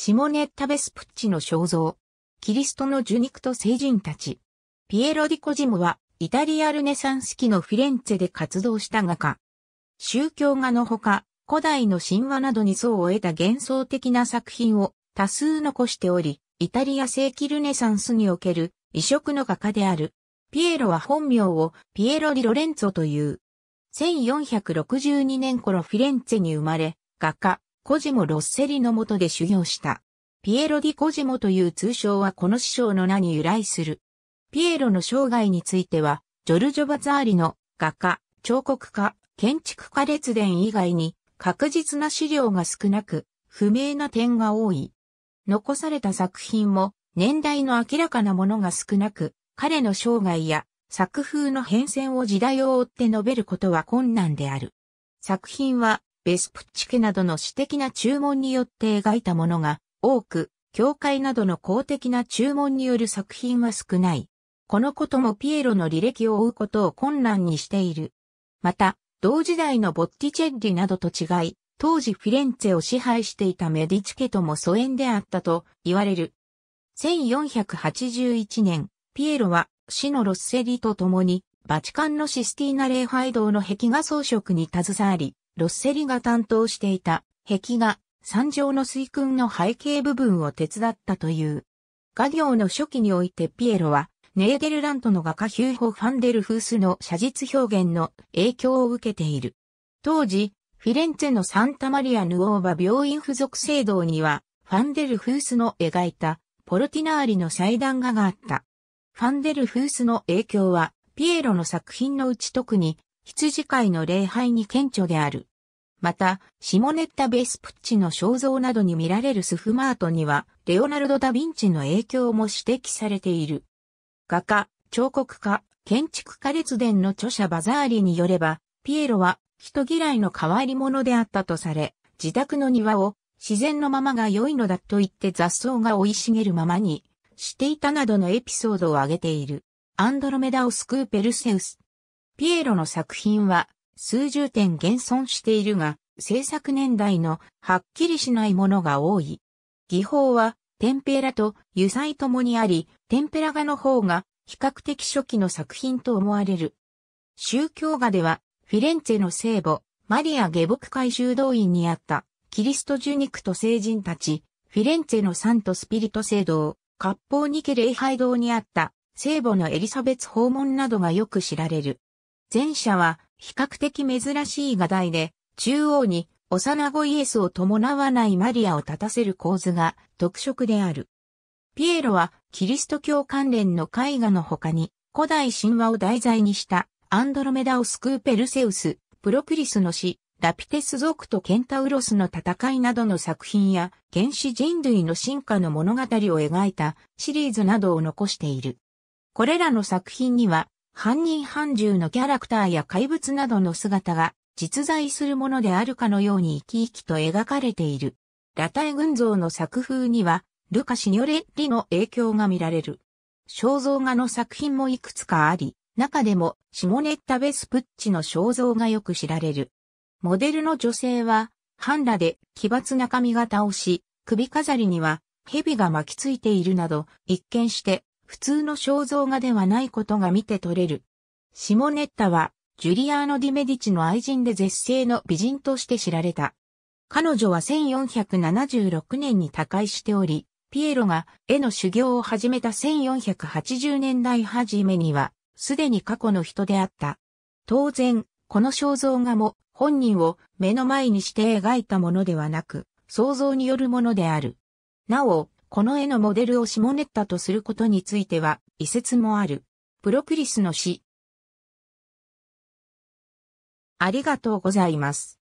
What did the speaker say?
シモネッタ・ベスプッチの肖像。キリストの受肉と聖人たち。ピエロ・ディコジムは、イタリアルネサンス期のフィレンツェで活動した画家。宗教画のほか、古代の神話などに層を得た幻想的な作品を多数残しており、イタリア世紀ルネサンスにおける異色の画家である。ピエロは本名をピエロ・リ・ロレンツォという。1462年頃フィレンツェに生まれ、画家、コジモ・ロッセリの下で修行した。ピエロ・ディ・コジモという通称はこの師匠の名に由来する。ピエロの生涯については、ジョルジョ・バザーリの画家、彫刻家、建築家列伝以外に確実な資料が少なく、不明な点が多い。残された作品も年代の明らかなものが少なく、彼の生涯や作風の変遷を時代を追って述べることは困難である。作品はベスプッチ家などの私的な注文によって描いたものが多く、教会などの公的な注文による作品は少ない。このこともピエロの履歴を追うことを困難にしている。また、同時代のボッティチェッリなどと違い、当時フィレンツェを支配していたメディチ家とも疎遠であったと言われる。1481年、ピエロは死のロッセリと共にバチカンのシスティーナ礼拝堂の壁画装飾に携わり、ロッセリが担当していた壁画、山上の水訓の背景部分を手伝ったという。画業の初期においてピエロは、ネーデルラントの画家ヒューホ・ファンデルフースの写実表現の影響を受けている。当時、フィレンツェのサンタマリア・ヌオーバ病院附属聖堂には、ファンデルフースの描いたポルティナーリの祭壇画があった。ファンデルフースの影響は、ピエロの作品のうち特に羊飼いの礼拝に顕著である。また、シモネッタ・ベスプッチの肖像などに見られるスフマートには、レオナルド・ダ・ヴィンチの影響も指摘されている。画家、彫刻家、建築家列伝の著者バザーリによれば、ピエロは人嫌いの変わり者であったとされ、自宅の庭を自然のままが良いのだと言って雑草が生い茂るままにしていたなどのエピソードを挙げている。アンドロメダを救うペルセウス。ピエロの作品は数十点現存しているが、制作年代のはっきりしないものが多い。技法はテンペラと油彩ともにあり、テンペラ画の方が比較的初期の作品と思われる。宗教画ではフィレンツェの聖母、マリア下僕会修道院にあったキリスト受肉と聖人たち、フィレンツェのサントスピリト聖堂、割烹にけ礼拝堂にあった聖母のエリザベツ訪問などがよく知られる。前者は比較的珍しい画題で、中央に幼子イエスを伴わないマリアを立たせる構図が特色である。ピエロはキリスト教関連の絵画の他に古代神話を題材にしたアンドロメダを救うペルセウス、プロクリスの死、ラピテス族とケンタウロスの戦いなどの作品や原始人類の進化の物語を描いたシリーズなどを残している。これらの作品には犯人犯獣のキャラクターや怪物などの姿が実在するものであるかのように生き生きと描かれている。裸体群像の作風には、ルカ・シニョレッリの影響が見られる。肖像画の作品もいくつかあり、中でもシモネッタ・ベスプッチの肖像がよく知られる。モデルの女性は、半裸で奇抜な髪型をし、首飾りには蛇が巻きついているなど、一見して普通の肖像画ではないことが見て取れる。シモネッタは、ジュリアーノ・ディ・メディチの愛人で絶世の美人として知られた。彼女は1476年に他界しており、ピエロが絵の修行を始めた1480年代初めには、すでに過去の人であった。当然、この肖像画も本人を目の前にして描いたものではなく、想像によるものである。なお、この絵のモデルを下ネッタとすることについては、遺説もある。プロクリスの詩。ありがとうございます。